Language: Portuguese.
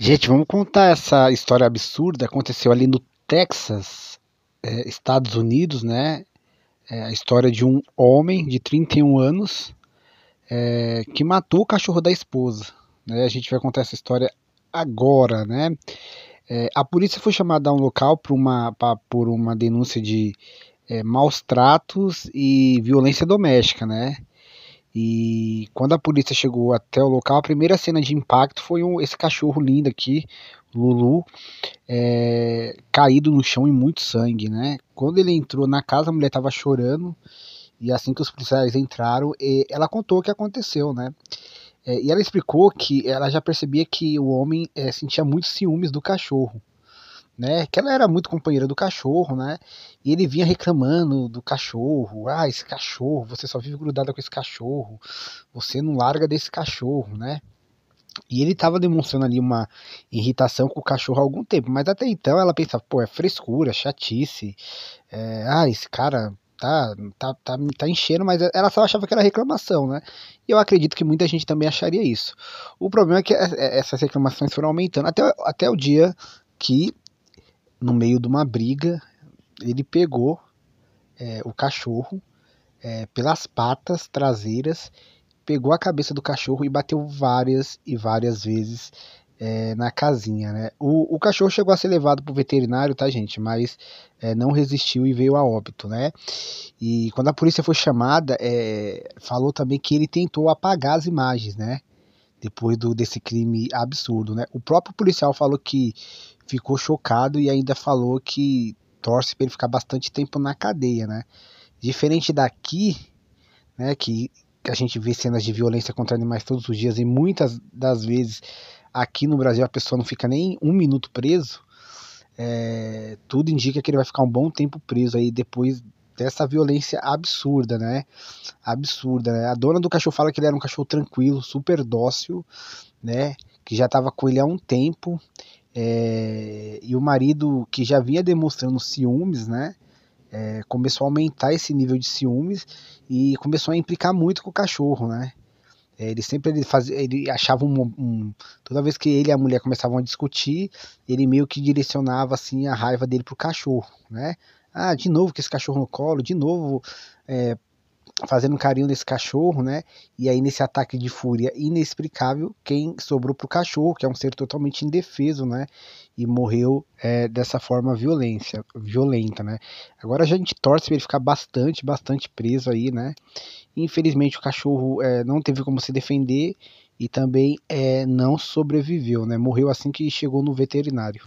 Gente, vamos contar essa história absurda. Aconteceu ali no Texas, é, Estados Unidos, né? É a história de um homem de 31 anos é, que matou o cachorro da esposa. Né? A gente vai contar essa história agora, né? É, a polícia foi chamada a um local por uma, pra, por uma denúncia de é, maus tratos e violência doméstica, né? E quando a polícia chegou até o local, a primeira cena de impacto foi um, esse cachorro lindo aqui, Lulu, é, caído no chão e muito sangue, né? Quando ele entrou na casa, a mulher estava chorando. E assim que os policiais entraram, ela contou o que aconteceu, né? É, e ela explicou que ela já percebia que o homem é, sentia muitos ciúmes do cachorro né? Que ela era muito companheira do cachorro, né? E ele vinha reclamando do cachorro. Ah, esse cachorro, você só vive grudada com esse cachorro. Você não larga desse cachorro, né? E ele estava demonstrando ali uma irritação com o cachorro há algum tempo, mas até então ela pensava, pô, é frescura, é chatice. É, ah, esse cara tá, tá, tá, tá enchendo, mas ela só achava que era reclamação, né? E eu acredito que muita gente também acharia isso. O problema é que é, é, essas reclamações foram aumentando até, até o dia que no meio de uma briga, ele pegou é, o cachorro é, pelas patas traseiras, pegou a cabeça do cachorro e bateu várias e várias vezes é, na casinha, né? O, o, cachorro chegou a ser levado para o veterinário, tá, gente? Mas é, não resistiu e veio a óbito, né? E quando a polícia foi chamada, é, falou também que ele tentou apagar as imagens, né? Depois do, desse crime absurdo, né? O próprio policial falou que ficou chocado e ainda falou que torce para ele ficar bastante tempo na cadeia, né? Diferente daqui, né, que a gente vê cenas de violência contra animais todos os dias e muitas das vezes aqui no Brasil a pessoa não fica nem um minuto preso, é, tudo indica que ele vai ficar um bom tempo preso aí depois dessa violência absurda, né? Absurda, né? A dona do cachorro fala que ele era um cachorro tranquilo, super dócil, né? Que já estava com ele há um tempo é, e o marido, que já vinha demonstrando ciúmes, né? É, começou a aumentar esse nível de ciúmes e começou a implicar muito com o cachorro, né? É, ele sempre ele fazia, ele achava um, um, toda vez que ele e a mulher começavam a discutir, ele meio que direcionava assim a raiva dele pro cachorro, né? Ah, de novo que esse cachorro no colo, de novo é, fazendo carinho nesse cachorro, né? E aí nesse ataque de fúria inexplicável, quem sobrou pro cachorro, que é um ser totalmente indefeso, né? E morreu é, dessa forma violência, violenta, né? Agora a gente torce para ele ficar bastante, bastante preso aí, né? Infelizmente o cachorro é, não teve como se defender e também é, não sobreviveu, né? Morreu assim que chegou no veterinário.